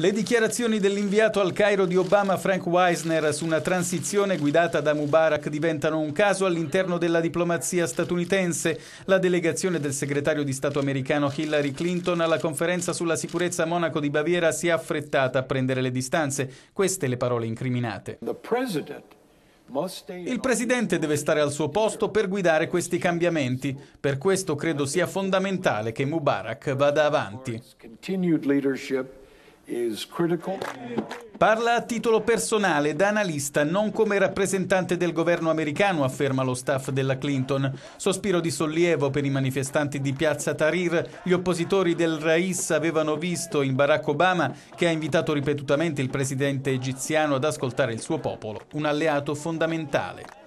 Le dichiarazioni dell'inviato al Cairo di Obama Frank Weisner su una transizione guidata da Mubarak diventano un caso all'interno della diplomazia statunitense. La delegazione del segretario di Stato americano Hillary Clinton alla conferenza sulla sicurezza a Monaco di Baviera si è affrettata a prendere le distanze. Queste le parole incriminate. Il Presidente deve stare al suo posto per guidare questi cambiamenti. Per questo credo sia fondamentale che Mubarak vada avanti. Parla a titolo personale, da analista, non come rappresentante del governo americano, afferma lo staff della Clinton. Sospiro di sollievo per i manifestanti di piazza Tahrir. Gli oppositori del Rais avevano visto in Barack Obama, che ha invitato ripetutamente il presidente egiziano ad ascoltare il suo popolo, un alleato fondamentale.